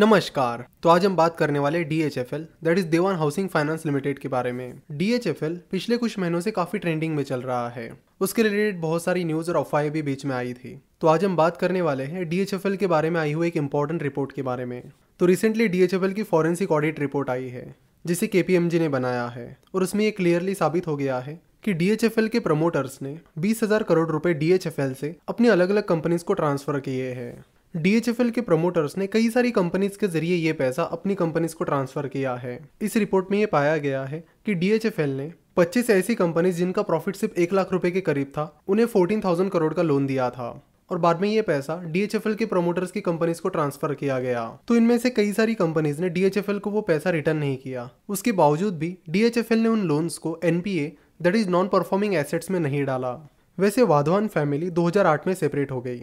नमस्कार तो आज हम बात करने वाले D H F L that is Dewan housing finance limited के बारे में डी एच एफ एल पिछले कुछ महीनों से काफी ट्रेंडिंग में चल रहा है उसके रिलेटेड बहुत सारी न्यूज और अफवाहें भी बीच में आई थी तो आज हम बात करने वाले हैं डी एच एफ एल के बारे में आई हुई एक इम्पोर्टेंट रिपोर्ट के बारे में तो recently D H F L की फॉरेंसिक ऑडिट रिपोर्ट आई है जिसे के पी एम जी ने बनाया है और उसमें ये क्लियरली साबित हो गया है कि एल के प्रमोटर्स ने बीस हजार करोड़ रुपए डी एच एफ एल से अपनी अलग अलग कंपनीज को ट्रांसफर किए हैं डीएचएफएल के प्रमोटर्स ने कई सारी कंपनीज के जरिए ये पैसा अपनी कंपनीज को ट्रांसफर किया है इस रिपोर्ट में ये पाया गया है कि डीएचएफएल ने 25 ऐसी कंपनीज जिनका प्रॉफिट सिर्फ एक लाख रुपए के करीब था उन्हें फोर्टीन थाउजेंड करोड़ का लोन दिया था और बाद में ये पैसा डीएचएफएल के प्रमोटर्स की कंपनीज को ट्रांसफर किया गया तो इनमें से कई सारी कंपनीज ने डीएचएफएल को वो पैसा रिटर्न नहीं किया उसके बावजूद भी डीएचएफएल ने उन लोन्स को NPA that is non performing assets में नहीं डाला वैसे वाधवान फैमिली 2008 में सेपरेट हो गई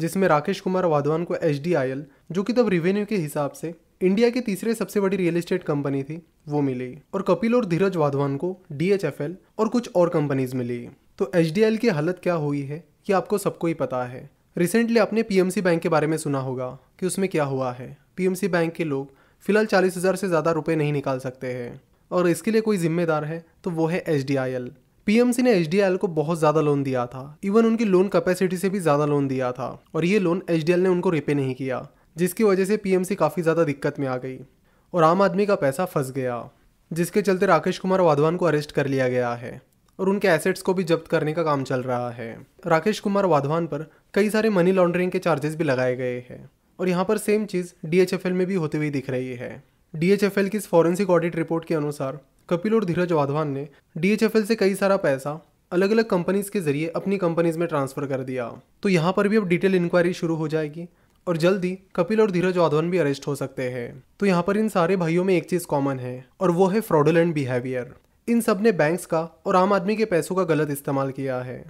जिसमें राकेश कुमार वाधवान को एच जो कि तब रिवेन्यू के हिसाब से इंडिया की तीसरे सबसे बड़ी रियल एस्टेट कंपनी थी वो मिली और कपिल और धीरज वाधवान को डी और कुछ और कंपनीज मिली तो एच की हालत क्या हुई है ये आपको सबको ही पता है रिसेंटली आपने पी बैंक के बारे में सुना होगा कि उसमें क्या हुआ है पीएमसी बैंक के लोग फिलहाल चालीस हज़ार से ज़्यादा रुपए नहीं निकाल सकते हैं और इसके लिए कोई जिम्मेदार है तो वो है एच पीएमसी ने एच को बहुत ज्यादा लोन दिया था इवन उनकी लोन कैपेसिटी से भी ज्यादा लोन दिया था और ये लोन एच ने उनको रिपे नहीं किया जिसकी वजह से पीएमसी काफ़ी ज़्यादा दिक्कत में आ गई और आम आदमी का पैसा फंस गया जिसके चलते राकेश कुमार वाधवान को अरेस्ट कर लिया गया है और उनके एसेट्स को भी जब्त करने का काम चल रहा है राकेश कुमार वाधवान पर कई सारे मनी लॉन्ड्रिंग के चार्जेस भी लगाए गए हैं और यहाँ पर सेम चीज़ डी में भी होती हुई दिख रही है डी की इस फॉरेंसिक ऑडिट रिपोर्ट के अनुसार कपिल और धीरज वाधवान ने डी से कई सारा पैसा अलग अलग कंपनीज के जरिए अपनी कंपनीज में ट्रांसफर कर दिया तो यहाँ पर भी अब डिटेल इंक्वायरी शुरू हो जाएगी और जल्द ही कपिल और धीरज वाधवान भी अरेस्ट हो सकते हैं तो यहाँ पर इन सारे भाइयों में एक चीज कॉमन है और वो है फ्रॉडुलेंट बिहेवियर इन सब ने बैंक्स का और आम आदमी के पैसों का गलत इस्तेमाल किया है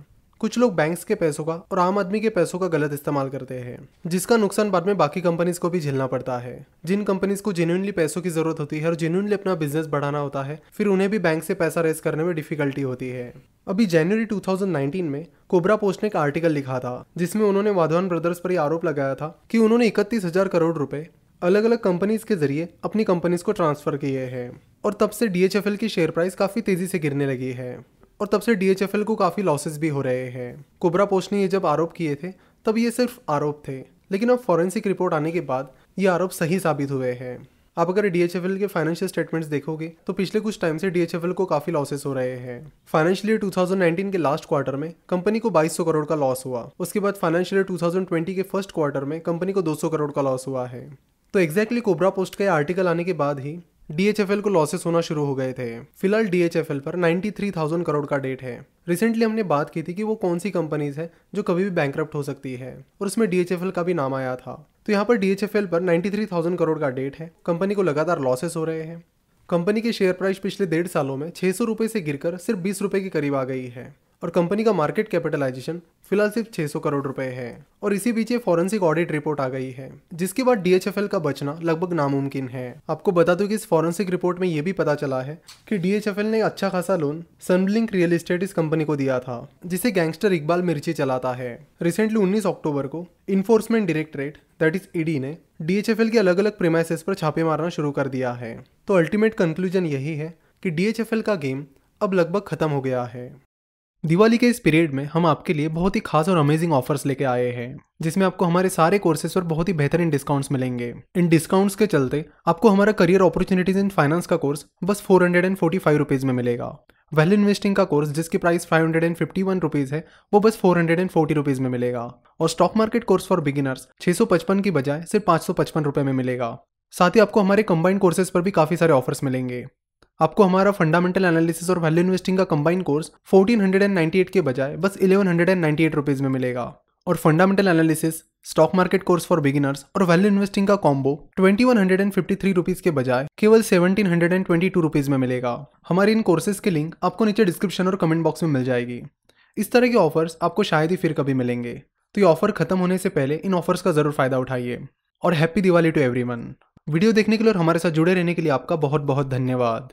कुछ लोग बैंक्स के पैसों का और आम आदमी के पैसों का गलत इस्तेमाल करते हैं जिसका नुकसान बाद में बाकी कंपनीज को भी झेलना पड़ता है जिन कंपनीज को जेन्यूनली पैसों की जरूरत होती है और जेन्यूनली अपना बिजनेस बढ़ाना होता है फिर उन्हें भी बैंक से पैसा रेस करने में डिफिकल्टी होती है अभी जनवरी 2019 में कोबरा पोस्ट ने एक आर्टिकल लिखा था जिसमें उन्होंने वाधवान ब्रदर्स पर आरोप लगाया था कि उन्होंने इकतीस हजार करोड़ रुपए अलग अलग कंपनीज के जरिए अपनी कंपनीज को ट्रांसफर किए हैं और तब से डीएचएफएल की शेयर प्राइस काफी तेजी से गिरने लगी है और तब से डीएचएफएल को काफ़ी लॉसेस भी हो रहे हैं कुबरा पोस्ट ने ये जब आरोप किए थे तब ये सिर्फ आरोप थे लेकिन अब फॉरेंसिक रिपोर्ट आने के बाद ये आरोप सही साबित हुए हैं आप अगर डीएचएफएल के फाइनेंशियल स्टेटमेंट्स देखोगे तो पिछले कुछ टाइम से डीएचएफएल को काफी लॉसेस हो रहे हैं फाइनेंशियल ईयर 2019 के लास्ट क्वार्टर में कंपनी को 2200 करोड़ का लॉस हुआ उसके बाद फाइनेंशियल ईयर 2020 के फर्स्ट क्वार्टर में कंपनी को 200 करोड़ का लॉस हुआ है तो एग्जैक्टली कोबरा पोस्ट का आर्टिकल आने के बाद ही डीएचएफएल को लॉसेस होना शुरू हो गए थे फिलहाल डीएचएफएल पर 93,000 करोड़ का डेट है रिसेंटली हमने बात की थी कि वो कौन सी कंपनीज है जो कभी भी बैंक हो सकती है और उसमें डीएचएफएल का भी नाम आया था तो यहाँ पर डीएचएफएल पर 93,000 करोड़ का डेट है कंपनी को लगातार लॉसेस हो रहे हैं कंपनी के शेयर प्राइस पिछले डेढ़ सालों में छह सौ से गिरकर सिर्फ बीस के करीब आ गई है और कंपनी का मार्केट कैपिटलाइजेशन फिलहाल सिर्फ 600 करोड़ रुपए है और इसी बीच फॉरेंसिक ऑडिट रिपोर्ट आ गई है जिसके बाद डीएचएफएल का बचना लगभग नामुमकिन है आपको बता दूं कि इस फॉरेंसिक रिपोर्ट में यह भी पता चला है कि डीएचएफएल ने अच्छा खासा लोन सनब्लिंक रियल इस्टेट इस कंपनी को दिया था जिसे गैंगस्टर इकबाल मिर्ची चलाता है रिसेंटली उन्नीस अक्टूबर को enforcement directorate that is ED ने डीएचएफएल के अलग अलग प्रेमाइसेस पर छापे मारना शुरू कर दिया है तो अल्टीमेट कंक्लूजन यही है कि डीएचएफएल का गेम अब लगभग खत्म हो गया है दिवाली के इस पीरियड में हम आपके लिए बहुत ही खास और अमेजिंग ऑफर्स लेके आए हैं जिसमें आपको हमारे सारे कोर्सेज पर बहुत ही बेहतरीन डिस्काउंट्स मिलेंगे इन डिस्काउंट्स के चलते आपको हमारा करियर अपॉर्चुनिटीज इन फाइनेंस का कोर्स बस four hundred and forty five rupees में मिलेगा वेल इन्वेस्टिंग का कोर्स जिसकी price five hundred and fifty one rupees है वो बस four hundred and forty rupees में मिलेगा और stock market course for beginners छह सौ पचपन की बजाय सिर्फ पांच सौ पचपन रुपये में मिलेगा साथ ही आपको हमारे कंबाइंड कोर्सेज पर भी काफ़ी सारे ऑफर्स मिलेंगे आपको हमारा फंडामेंटल एनालिसिस और वैल्यू इन्वेस्टिंग का कंबाइन कोर्स 1498 के बजाय बस 1198 हंड्रेड में मिलेगा और fundamental analysis stock market course for beginners और वैल्यू इन्वेस्टिंग का कॉम्बो 2153 रुपीस के बजाय केवल 1722 रुपीस में मिलेगा हमारे इन कोर्सेज के लिंक आपको नीचे डिस्क्रिप्शन और कमेंट बॉक्स में मिल जाएगी इस तरह के ऑफर्स आपको शायद ही फिर कभी मिलेंगे तो ये ऑफर खत्म होने से पहले इन ऑफर्स का जरूर फायदा उठाइए और happy Diwali to every video देखने के लिए और हमारे साथ जुड़े रहने के लिए आपका बहुत बहुत धन्यवाद